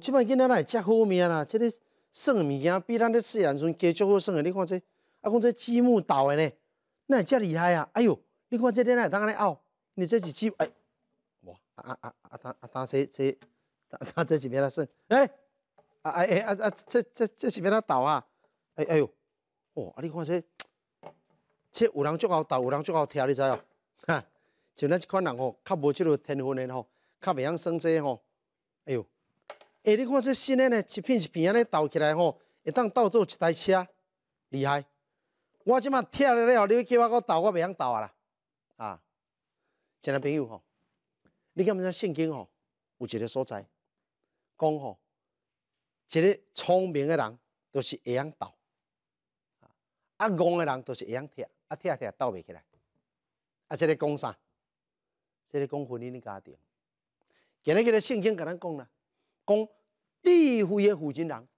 即摆囡仔，那也真好命啦！即个耍嘅物件，比咱咧四乡村街足好耍嘅。你看这，啊，讲这积木倒嘅呢，那也真厉害啊！哎哟，你看这咧，那当安尼拗？你这是积哎，哇啊啊啊啊，啊当当单谁当当这是边个耍？哎，啊啊哎啊啊，这这这是边个倒啊？哎哎哟，哇！你看这，这有人足够倒，有人足够听，你知哦？哈，像咱即款人吼，较无即路天分嘅吼，较袂晓耍这吼，哎哟。哎，你看这新的呢，一片一片安尼倒起来吼，会当倒做一台车，厉害！我即马拆了了，你叫我倒，我袂晓倒啊啦！啊，一个朋友吼，你敢我们圣经吼，有一个所在讲吼，一个聪明诶人都是会晓倒，啊，戆诶人都是会晓拆，啊拆拆倒袂起来，啊，这个讲啥？这个讲婚姻家庭，今日个圣经甲咱讲啦。讲智慧的负责人，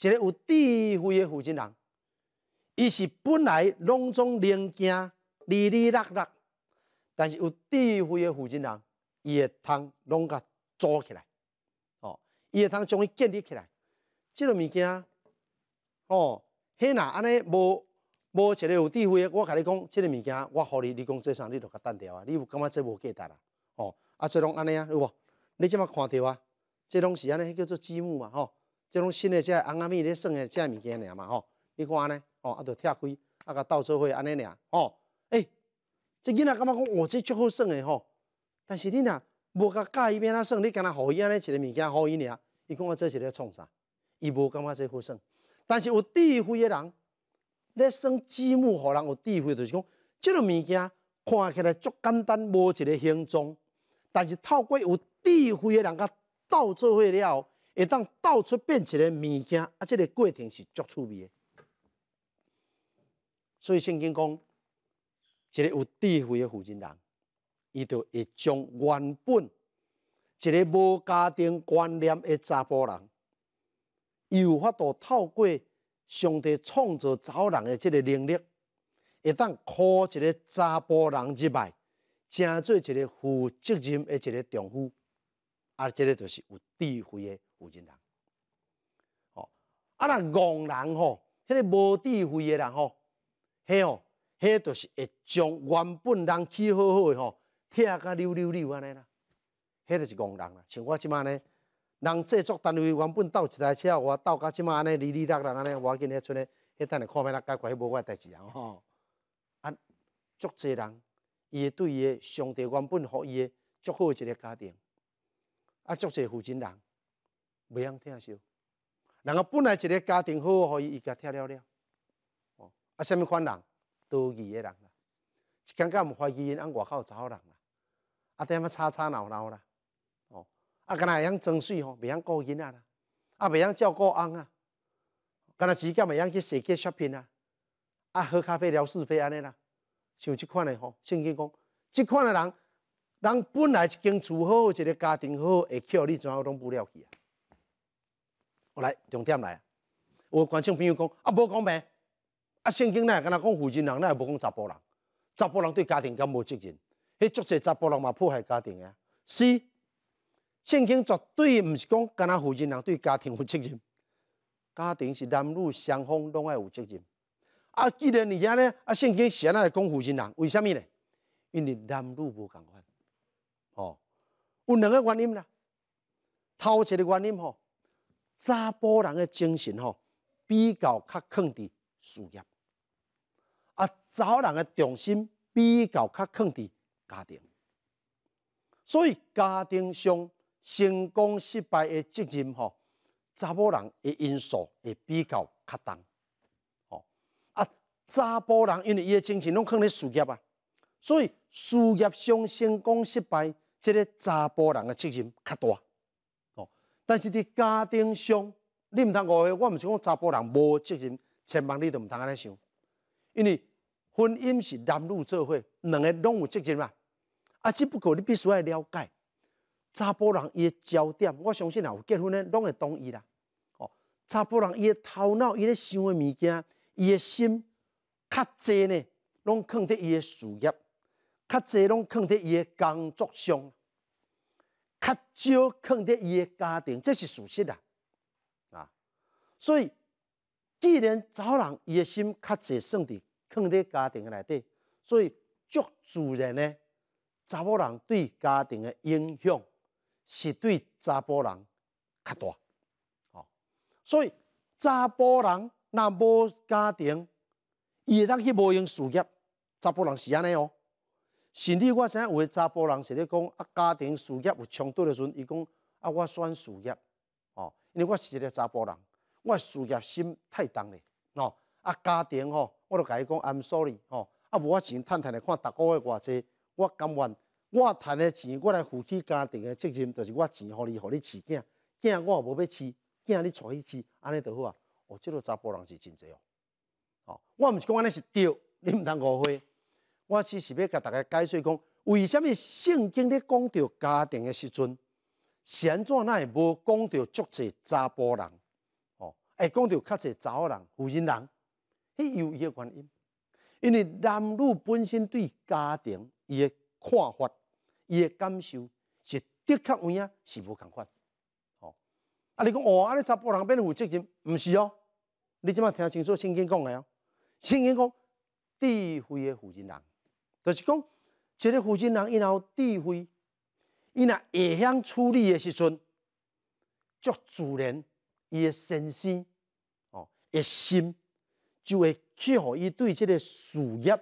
一个有智慧的负责人，伊是本来拢总零件哩哩啦啦，但是有智慧的负责人，伊会通拢甲做起来，哦，伊会通将伊建立起来。即个物件，哦，嘿呐，安尼无无一个有智慧个，我甲你讲，这个物件，我互你，你讲做啥，你著甲单调啊，你有感觉这无价值啊？哦，啊，做拢安尼啊，有无？你即马看着啊？即拢是安尼，叫做积木嘛，吼！即种新诶，即红阿阿咪咧算诶，即物件尔嘛，吼！你看呢，吼，啊，着拆开，啊，甲倒做伙安尼尔，吼！诶，即囡仔感觉讲哇，即足好算诶，吼！但是你若无甲教伊变哪算，你干哪好伊安尼一个物件好伊尔，伊讲我做是咧创啥，伊无感觉这好算。但是有智慧诶人咧算积木，互人有智慧就是讲，即个物件看起来足简单，无一个形状，但是透过有智慧诶人甲。倒出去了，会当倒出变一个物件，啊，这个过程是足趣味的。所以圣经讲，一个有智慧的富责人，伊就会将原本一个无家庭观念的查甫人，有法度透过上帝创造某人的这个能力，会当靠一个查甫人之外，成做一个负责任的一个丈夫。啊！这个著是有智慧诶，有钱人，哦，啊那怣人吼，迄个无智慧诶人吼，嘿哦，迄个就是会将原本人气好好诶吼，拆甲溜溜溜安尼啦，迄著就是怣人啦。像我即摆呢，人制作单位原本斗一台车，我斗个即摆安尼离离落落安尼，我今日出嚟，迄等下看下哪解决迄无诶代志啊！吼。啊，足侪人伊对伊上帝原本给伊诶足好一个家庭。啊，足侪负责人，袂晓疼惜。人啊，本来一个家庭好，互伊伊家跳了了。哦，啊，什么款人？多疑诶人啦。一讲讲，毋怀疑因按外口有查某人啦。啊，点下吵吵闹闹啦。哦，啊，敢若会用装水吼，袂用顾囡仔啦。啊，袂用照顾翁啊。敢若时间袂用去 shopping 啊。啊，喝咖啡聊是非安尼啦。像即款诶吼，圣经讲，即款诶人。人本来一间厝好，一个家庭好，会叫你怎样拢不了去啊？我来重点来啊！我观众朋友讲啊，无讲白，啊圣经内敢若讲负责人也无讲查甫人，查甫人对家庭敢无责任？迄足侪查甫人嘛破坏家庭诶。啊！是，圣经绝对毋是讲敢若负责人对家庭有责任，家庭是男女双方拢爱有责任。啊，既然你讲咧，啊圣经写那讲负责人，为虾米咧？因为男女无共款。有两个原因啦，偷窃的原因吼，查甫人诶精神吼比较较放伫事业，啊，查某人诶重心比较较放伫家庭，所以家庭上成功失败诶责任吼，查甫人诶因素会比较较重，吼，啊，查甫人因为伊诶精神拢放咧事业啊，所以事业上成功失败。即个查甫人的责任较大，哦，但是伫家庭上，你毋通误会我毋是讲查甫人无责任，千万你都毋通安尼想，因为婚姻是男女做伙，两个拢有责任嘛。啊，只不过你必须爱了解查甫人伊的焦点，我相信啊，有结婚的，拢会同意啦。哦，查甫人伊的头脑伊咧想嘅物件，伊的心较窄呢，拢放伫伊的事业。较侪拢放伫伊个工作上，较少放伫伊个家庭，这是事实啊！啊，所以，既然查某人伊个心较侪算伫放伫家庭内底，所以足自然呢，查某人对家庭个影响，是对查甫人较大。哦，所以查甫人若无家庭，伊会当去无用事业，查甫人是安尼哦。是至我知影有诶查甫人，是咧讲啊，家庭事业有冲突诶时阵，伊讲啊，我选事业，哦，因为我是一个查甫人，我诶事业心太重咧，哦，啊，家庭吼，我都甲伊讲，I'm sorry，吼，啊，无我钱，趁趁诶看逐个月偌侪，我甘愿，我趁诶钱，我来负起家庭诶责任，就是我钱，互你，互你饲囝，囝我也无要饲，囝你带去饲，安尼著好啊。哦，即个查甫人是真侪哦，哦，我毋是讲安尼是对，你毋通误会。我只是要甲大家解释讲，为虾米圣经咧讲到家庭嘅时阵，是安怎会无讲到足侪查甫人，哦，会讲到较侪查某人、妇人人，迄有伊个原因，因为男女本身对家庭伊嘅看法、伊嘅感受，是的确有影是无共款。哦，啊，你讲哦，啊，你查甫人变父责任，毋是哦，你即卖听清楚圣经讲个哦，圣经讲智慧嘅妇亲人。就是讲，一个负责人，伊有智慧，伊若会晓处理的时阵，足主人，伊身心思、哦，一心就会去，互伊对即个事业，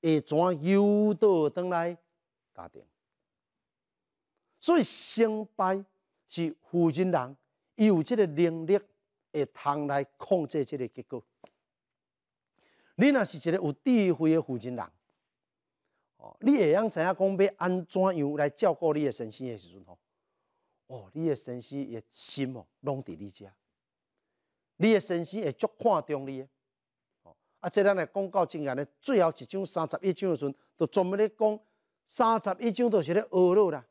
会怎诱导倒来家庭。所以，成败是负责人伊有即个能力会通来控制即个结果。你若是一个有智慧的负责人。你会用知影讲要安怎样来照顾你的先生的时阵吼，哦，你的先生的心哦，拢伫你遮，你的先生会足看重你，啊，即咱来讲到正经咧，最后一章三十一章的时阵，都专门咧讲三十一章都是咧阿路啦，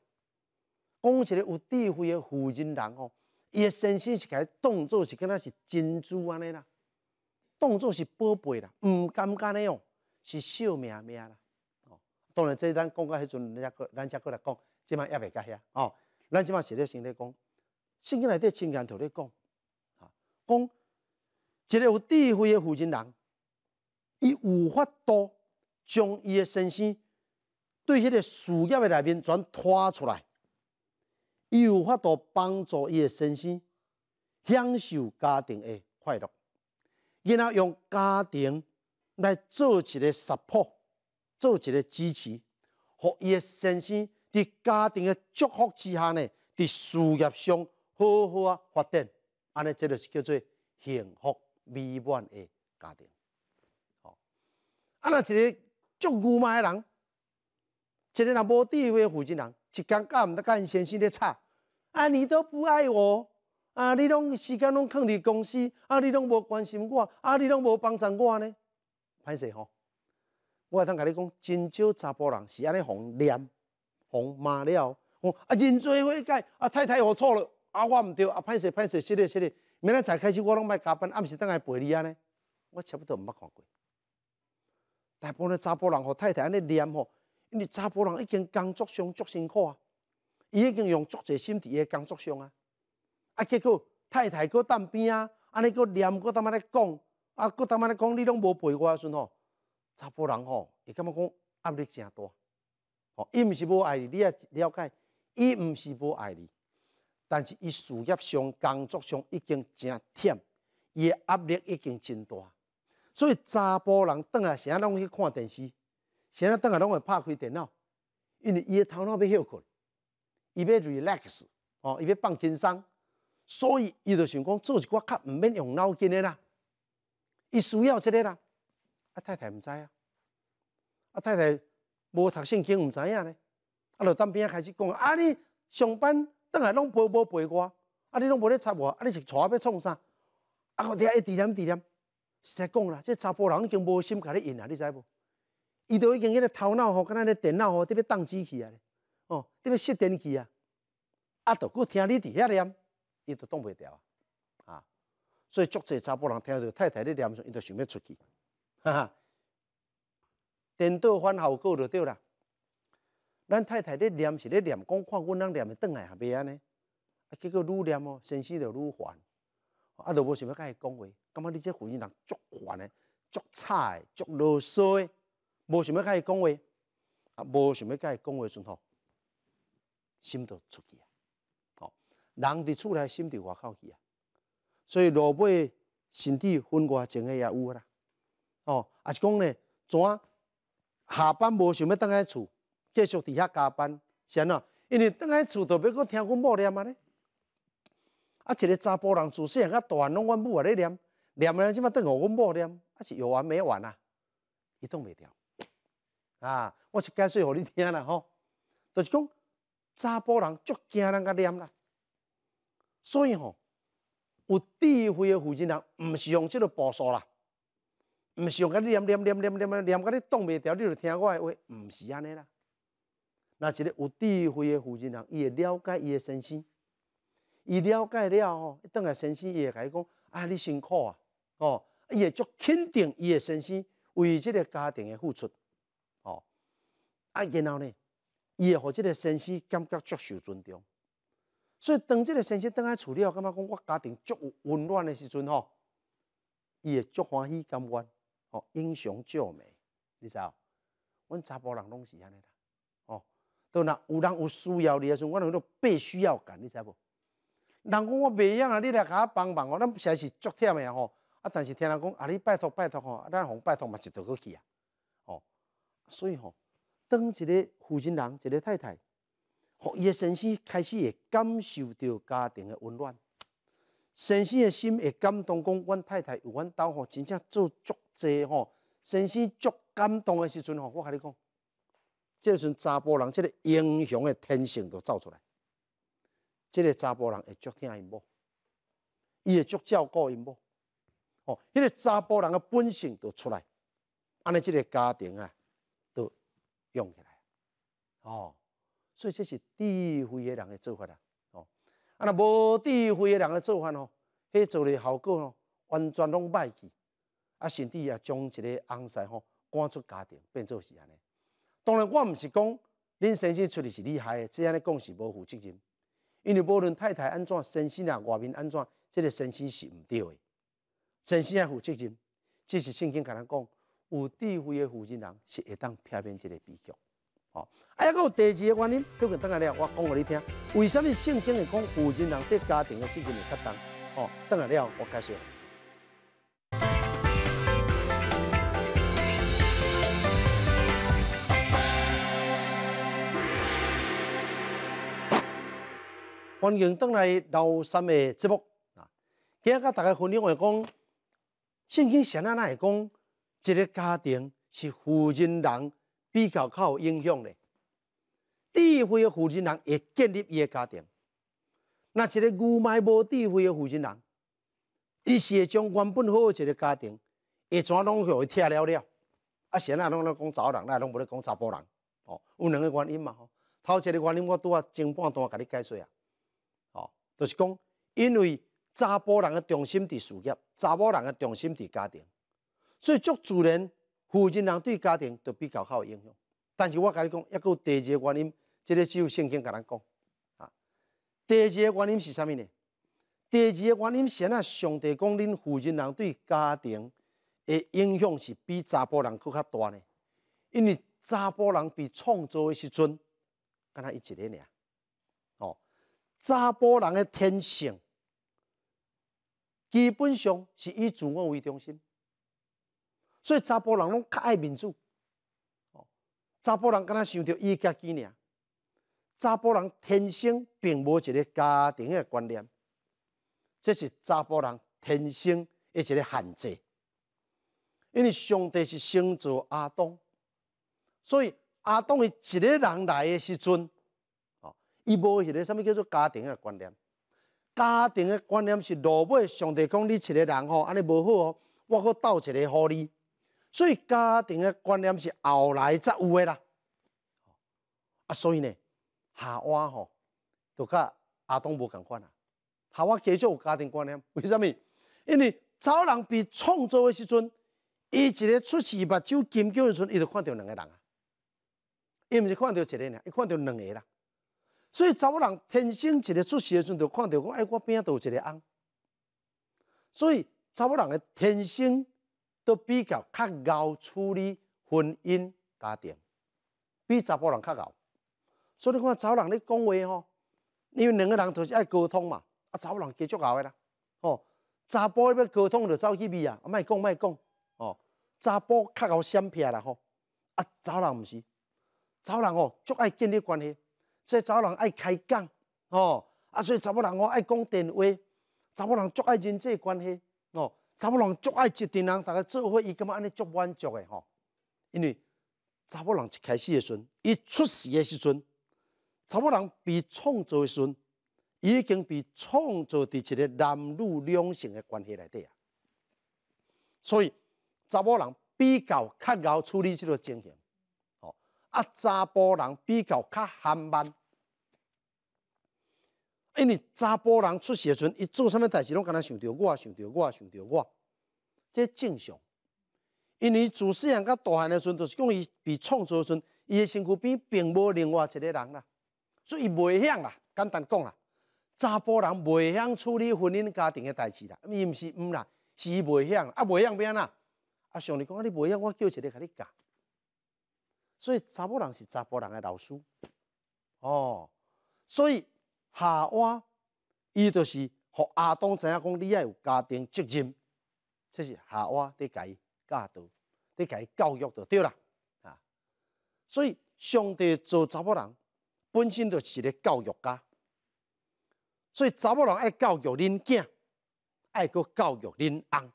讲一个有智慧的富人人吼，伊的先生是假，动作是敢若是珍珠安尼啦，动作是宝贝啦，毋甘甘的哦，是小命命啦。当然，即咱讲到迄阵咱只、咱只过来讲，即摆也未加遐哦。咱即摆是咧先咧讲，心经内底真敢同咧讲，啊，讲一个有智慧诶负责人，伊有法度将伊诶先生对迄个事业诶内面全拖出来，伊有法度帮助伊诶先生享受家庭诶快乐，然后用家庭来做一个 support。做一个支持，互伊个先生伫家庭个祝福之下呢，伫事业上好好啊发展，安尼这个是叫做幸福美满个家庭。哦，啊若一个足牛马个人，一个若无地位负责人，一讲干毋得讲先生的吵，啊你都不爱我，啊你拢时间拢放伫公司，啊你拢无关心我，啊你拢无帮衬我呢，歹势吼。我会通甲你讲，真少查甫人是安尼互念、互骂了。哦，啊人做伙介，啊太太互涂了，啊我毋对，啊歹势歹势，失礼失礼。明仔载开始，我拢卖加班，暗时等来陪你安尼，我差不多毋捌看过，大部分查甫人互太太安尼念吼，因为查甫人已经工作上足辛苦啊，伊已经用足侪心伊诶工作上啊。啊结果太太佫当边啊，安尼佫念佫当仔你讲，啊佫当仔你讲，你拢无陪我时阵吼。查甫人吼，伊感觉讲压力诚大，吼，伊毋是无爱你，你也了解，伊毋是无爱你，但是伊事业上、工作上已经诚忝，伊压力已经真大，所以查甫人倒来，啥拢去看电视，啥倒来拢会拍开电脑，因为伊头脑要休困，伊要 relax，哦，伊要放轻松，所以伊就想讲做一寡较毋免用脑筋的啦，伊需要即个啦。啊太太毋知啊，太太无读圣经毋知影咧，啊就当边仔开始讲，啊你上班当来拢陪无陪我，啊你拢无咧睬我，啊你是娶我要创啥？啊个听一直念一直念，实讲啦，这查甫人已经无心甲你认啊，你知无？伊都已经迄个头脑吼，敢若咧电脑吼，特别当机去啊，哦，特别失电去啊，啊都佫听你伫遐念，伊都挡袂牢啊，啊，所以足济查甫人听到太太咧念，伊都想要出去。哈哈，颠倒反效果就对啦。咱太太咧念是咧念，讲看阮翁念会转来也袂安尼。啊，结果愈念哦，先生就愈烦。啊，落无想要甲伊讲话，感觉你这妇人人足烦诶，足差诶，足啰嗦诶，无想要甲伊讲话，啊，无想要甲伊讲话阵吼，心就出去啊。哦，人伫厝内，心伫外口去啊。所以落尾身体分外情个也有啦。哦，啊是讲呢，怎下班无想要倒来厝，继续伫遐加班，是安怎？因为倒来厝特别讲听阮某念啊咧，啊一个查甫人自细汉家大汉拢阮母喺咧念，念咧即马倒互阮某念，啊是有完没完啊？伊挡袂牢啊，我是干脆互你听啦吼，就是讲查甫人足惊人甲念啦，所以吼，有智慧诶，负责人毋是用即个步数啦。是用甲你念念念念念念，甲你挡袂牢，你就听我诶话，毋是安尼啦。那一个有智慧诶负责人，伊会了解伊诶先生，伊了解了吼，一等下先生伊会甲伊讲啊，你辛苦啊，吼，伊会足肯定伊诶先生为即个家庭诶付出，吼，啊然后呢，伊会互即个先生感觉足受尊重。所以当即个先生倒来处理后，感觉讲我家庭足有温暖诶时阵吼，伊会足欢喜感恩。哦，英雄救美，你知道？阮查甫人拢是安尼啦，哦，到那有人有需要你的时，我阮拢被需要感，你知无？人讲我袂晓啊，你来甲我帮忙哦。咱实在是足忝的吼，啊！但是听人讲啊，你拜托拜托吼，咱互拜托嘛是着去啊。哦，所以吼，当一个父亲人，一个太太，哦，伊的先生开始会感受到家庭的温暖，先生的心会感动，讲阮太太有阮兜吼，真正做足。这吼，先生足感动的时阵吼，我跟你讲，这时阵查甫人，这个英雄的天性都走出来。这个查甫人会足疼因某，伊会足照顾音乐。哦，这个查甫人的本性都出来，安尼这个家庭啊，都用起来。哦，所以这是智慧的人的做法啊。哦，啊那无智慧的人的做法哦，迄做的效果哦，完全拢歹去。啊，甚至啊，将一个翁婿吼赶出家庭，变做是安尼。当然，我毋是讲恁先生出的是厉害的，这安尼讲是不负责任。因为无论太太安怎，先生啊外面安怎，即个先生是毋对的。先生要负责任，这是圣经甲咱讲。有智慧的负责人是会当避免这个悲剧。哦，啊，还有第二个原因，就讲等下了我讲给你听，为什么圣经会讲负责人对家庭的责任较重？哦，等下了我介绍。欢迎倒来老三个节目啊！今日甲大家分享个讲，圣经神啊，那会讲，一个家庭是父亲人比较靠影响嘞。智慧个父亲人会建立伊个家庭，那一个愚昧无智慧个父亲人，伊是会将原本好一个家庭，会撮拢互伊拆了了，啊！神啊，拢在讲查某人，那拢无咧讲查甫人。哦，有两个原因嘛。吼，头一个原因我拄啊，前半段甲你解释啊。就是讲，因为查甫人的重心伫事业，查甫人的重心伫家庭，所以足自然，父亲人对家庭就比较好影响。但是我甲你讲，一有第二个原因，即个只有圣经甲咱讲啊。第二个原因是啥物呢？第二个原因，安在上帝讲，恁父亲人对家庭的影响是比查甫人佫较大呢，因为查甫人比创作的时阵若伊一个来查甫人的天性，基本上是以自我为中心，所以查甫人拢较爱民主。查甫人敢若想着一家己呢？查甫人天生并无一个家庭的观念，这是查甫人天生一个限制。因为上帝是先做阿东，所以阿东一个人来的时阵。伊无迄个啥物叫做家庭诶观念，家庭诶观念是路尾上帝讲你一个人吼，安尼无好哦，我阁斗一个互你，所以家庭诶观念是后来则有诶啦。啊，所以呢，夏娃吼，就甲阿东无共款啊。夏娃继续有家庭观念，为虾米？因为造人被创造诶时阵，伊一个出奇目睭金光诶时阵，伊就看到两个人啊，伊毋是看到一个呢，伊看到两个啦。所以查某人天生一个出世的时阵，就看到讲，哎，我边仔都有一个翁。所以查某人诶天生都比较较熬处理婚姻家庭，比查甫人较熬。所以你看查某人咧讲话吼，因为两个人都是爱沟通嘛，啊查某人几足熬的啦，吼。查甫要沟通就走去边啊，卖讲卖讲，哦。查甫较熬闪撇啦吼，啊查某人毋是，查某人哦足爱建立关系。这查某人爱开讲，哦，啊，所以查某人我爱讲电话，查某人足爱人际关系，哦，查某人足爱一群人大家做伙，伊根本安尼足满足的吼。因为查某人一开始的时阵，伊出世的时阵，查某人被创造的时阵，已经被创造伫一个男女两性的关系内底啊。所以查某人比较较贤处理这个情形。啊，查甫人比较较憨慢，因为查甫人出世的时阵，伊做甚物代志拢敢若想到，我想到，我想到，我，这正常。因为自细汉较大汉的时阵，著是讲伊被创作的时阵，伊的身躯比并无另外一个人啦，所以伊袂响啦，简单讲啦，查甫人袂响处理婚姻家庭的代志啦，伊毋是毋啦，是伊袂响，啊袂响变怎啊常日讲你袂响，我叫一个甲你教。所以查某人是查甫人诶老师，哦，所以夏娃伊就是，互阿东知影讲，你爱有家庭责任，这是夏娃的家教，的家教育就对啦，啊，所以上帝做查甫人，本身就是个教育家，所以查某人爱教育恁囝，爱佫教育恁翁，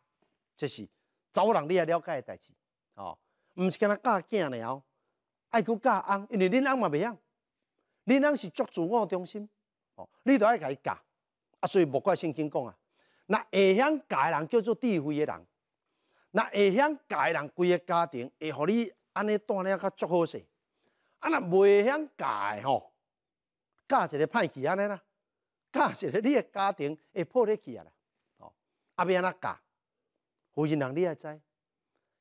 这是查某人你要了解诶代志，哦，毋是跟他教囝呢爱去教翁，因为恁翁嘛袂晓，恁翁是足自我中心，哦，你都爱甲伊教，啊，所以莫怪圣经讲啊，那会晓教人叫做智慧诶人，那会晓教人规个家庭会互你安尼锻炼较足好势，啊，若未晓教诶吼，教一个歹去安尼啦，教一个你诶家庭会破裂去啊啦，哦，阿要安怎教，有缘人你也知，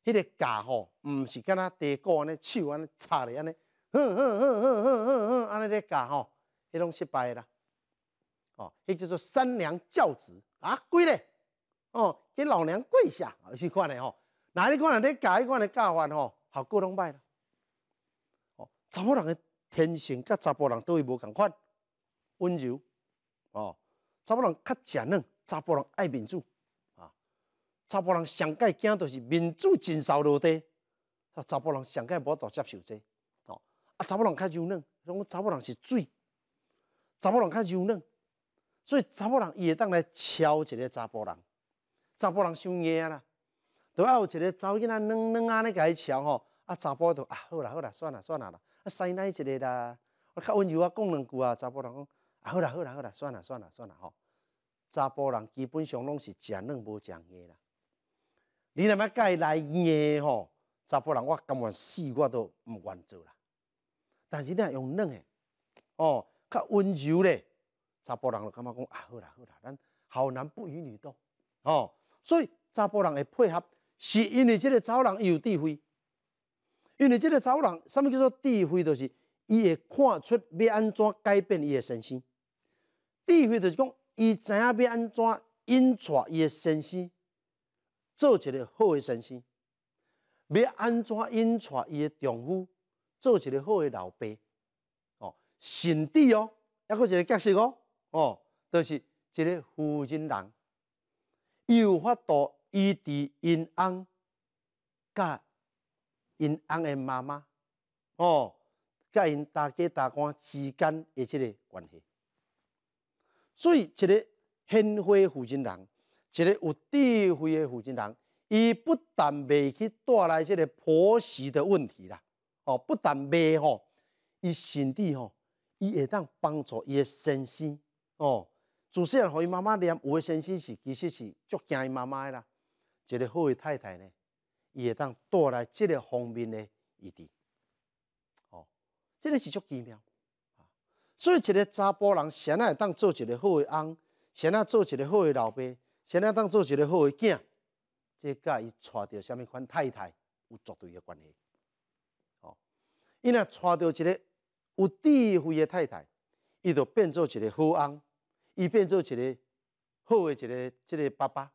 迄个教吼，毋是干那地沟安尼，手安尼插咧安尼，哼哼哼哼哼哼哼，安尼咧教吼，迄拢失败啦。哦，迄叫做三娘教子啊，跪咧，哦，给老娘跪下，啊，迄款诶吼。哪里看下咧？教迄款咧教法吼，效果拢歹啦。哦，查某人诶天性甲查甫人都会无共款，温柔。哦，查某人较食软，查甫人爱面子。查甫人上界惊著是民主尽扫落地，查甫人上界无大接受这，哦，啊查甫人较柔嫩，所查甫人是水，查甫人较柔嫩，所以查甫人伊会当来敲一个查甫人，查甫人伤硬啦，都要有一个查某囡仔软软安尼甲伊敲吼，啊查甫著啊好啦好啦，算啦算啦啦，啊，使奶一个啦，我较温柔啊，讲两句啊，查甫人讲啊好啦好啦好啦，算啦算啦算啦吼，查甫人基本上拢是讲硬无讲硬啦。你若要伊来硬吼，查甫人我甘愿死我都毋愿做啦。但是你若用软诶，哦，较温柔咧，查甫人就感觉讲啊，好啦好啦，咱好男不与女斗，哦，所以查甫人会配合，是因为即个查人有智慧。因为即个查人，什物叫做智慧？就是伊会看出要安怎改变伊诶身心。智慧就是讲，伊知影要安怎引出伊诶身心。做一个好的先生，要安怎引出伊的丈夫？做一个好的老爸，哦，贤弟哦，还佫一个角色哦，哦，就是一个父亲人，有法度医治因翁，甲因翁嘅妈妈，哦，甲因大家大官之间的这个关系，所以一个贤惠父亲人。一个有智慧的负责人，伊不但未去带来这个婆媳的问题啦，哦，不但未吼，伊甚至吼，伊会当帮助伊的先生哦。主持人和伊妈妈念，有的先生是其实是足惊伊妈妈的啦，一个好的太太呢，伊会当带来这个方面的异地，哦，这个是足奇妙。所以一个查甫人，想要当做一个好的翁，谁要做一个好的老爸。先呾当做一个好的囝，即甲伊娶到虾米款太太有绝对的关系。哦，伊若娶到一个有智慧的太太，伊就变做一个好翁，伊变做一个好的一个即个爸爸，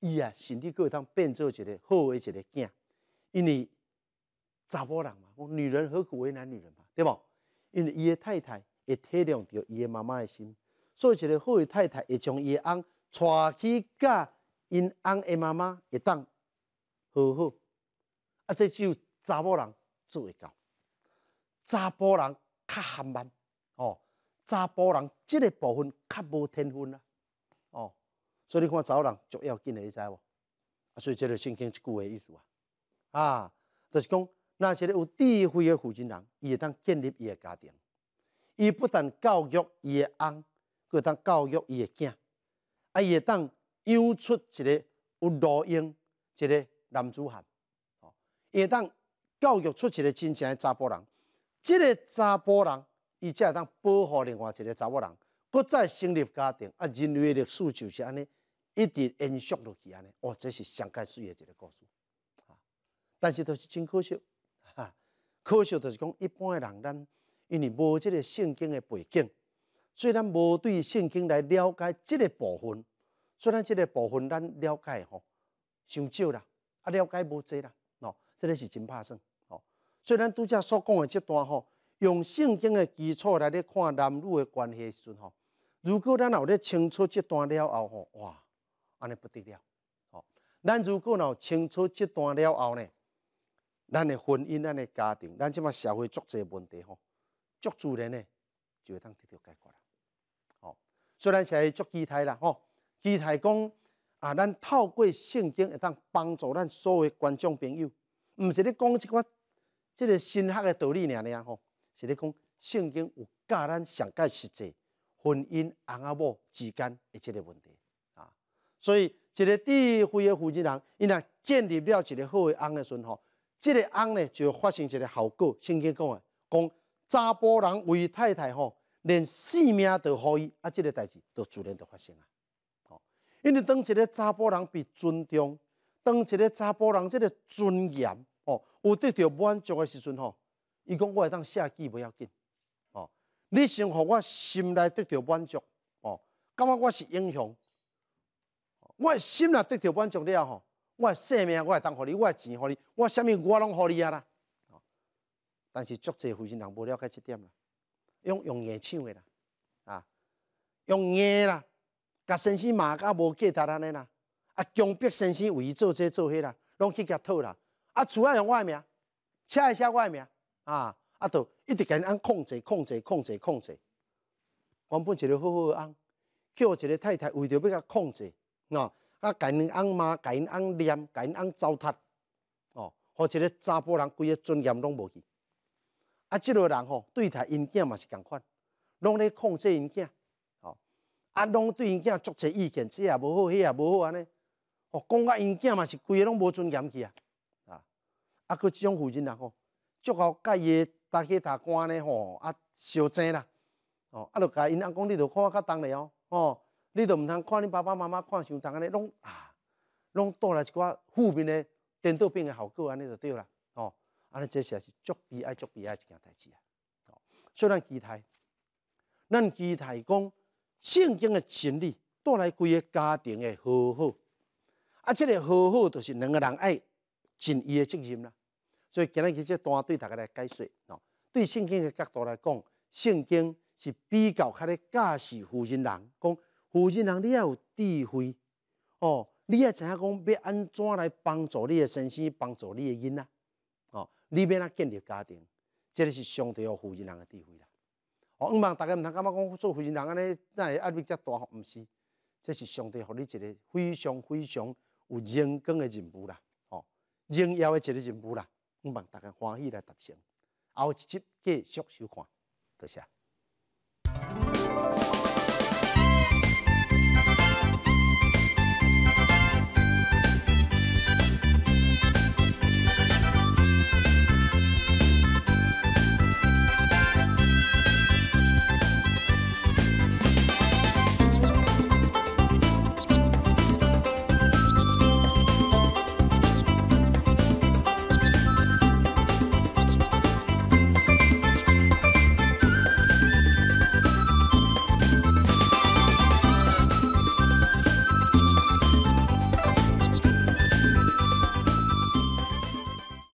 伊啊身体会当变做一个好的一个囝。因为查某人嘛，女人何苦为难女人嘛，对无？因为伊的太太会体谅到伊的妈妈的心，所以一个好的太太会将伊翁。娶妻嫁因翁诶妈妈会当好好，啊，即有查甫人做会到。查甫人较含慢哦，查甫人即个部分较无天分啦哦，所以你看查甫人足要紧立起知无？啊，所以即个圣经一句诶意思啊，啊，就是讲，那些有智慧诶负责人，伊会当建立伊的家庭，伊不但教育伊的翁，佮当教育伊的囝。啊，伊会当养出一个有路用一个男子汉；吼、哦，会当教育出一个真正的查甫人。这个查甫人，伊才当保护另外一个查甫人，搁再成立家庭。啊，人类的历史就是安尼，一直延续落去安尼。哦，这是上界水的一个故事。啊，但是都是真可惜，哈，可惜就是讲一般的人，咱因为无即个圣经的背景。所以咱无对圣经来了解即个部分，所以咱即个部分咱了解吼，伤少啦，啊了解无济啦，哦，即个是真拍算吼。所以咱拄则所讲的即段吼，用圣经的基础来咧看男女的关系时阵吼，如果咱有咧清楚即段了后吼，哇，安尼不得了，吼。咱如果若有清楚即段了后呢，咱的婚姻、咱的家庭、咱即马社会足济问题吼，足自然的就会当得到解决。以咱是做基台啦吼，基台讲啊，咱透过圣经会当帮助咱所有观众朋友，毋是咧讲即款即个深刻嘅道理尔尔吼，是咧讲圣经有教咱上解实际婚姻翁仔某之间一即个问题啊，所以一个智慧嘅负责人，伊若建立了一个好嘅阿时阵吼，即个翁咧就发生一个效果，圣经讲诶，讲查甫人为太太吼。连性命都可以啊！这个代志都自然就发生啊！哦，因为当一个查甫人被尊重，当一个查甫人这个尊严哦，有得到满足的时阵吼，伊讲我当下季不要紧哦，你先互我心内得到满足哦，感觉我是英雄，我心内得到满足了吼，我性命我当互你，我钱乎你，我生命我拢互你啊啦！但是足者非常人不了解这点啦。用用牙抢的啦，啊，用牙啦，甲先生骂甲无价值安尼啦，啊，强迫先生为伊做这做迄啦，拢去甲讨啦，啊，主要用我诶名，车也写我诶名，啊，啊，著一直甲翁控制、控制、控制、控制。原本一个好好诶翁，叫一个太太为着要甲控制，喏，啊，甲因翁骂，甲因翁念，甲因翁糟蹋，哦，互一个查甫人规个尊严拢无去。啊，即落人吼，对待因囝嘛是共款，拢咧控制因囝，吼，啊，拢对因囝作出意见，这也无好，迄也无好，安尼，哦，讲到因囝嘛是规个拢无尊严去啊，啊，啊，佮即种负责人吼，足好甲伊搭起搭官咧吼，啊，相钱啦，哦，啊，就甲因翁讲，你着看较重咧哦，哦，你着毋通看恁爸爸妈妈看伤重安尼，拢啊，拢带来一寡负面的、颠倒变的效果，安尼就对啦。啊，这些是作弊，爱作弊爱一件代志啊！所以咱期待，咱期待讲圣经的真理带来规个家庭的和好。啊，即个和好就是两个人爱尽伊的责任啦。所以今日其实单对大家来解说，哦，对圣经的角度来讲，圣经是比较较咧教示负心人，讲负心人你要有智慧，哦，你也要知影讲要安怎来帮助你的先生，帮助你的囡仔。你要哪建立家庭，这个是上帝和富人人的智慧啦。哦，唔大家唔通感觉讲做富人人安尼，那会压力遮大唔是，这是上帝给你一个非常非常有荣光的任务啦，哦，荣耀的一个任务啦。唔忘大家欢喜来达成。后集继续收看，多谢。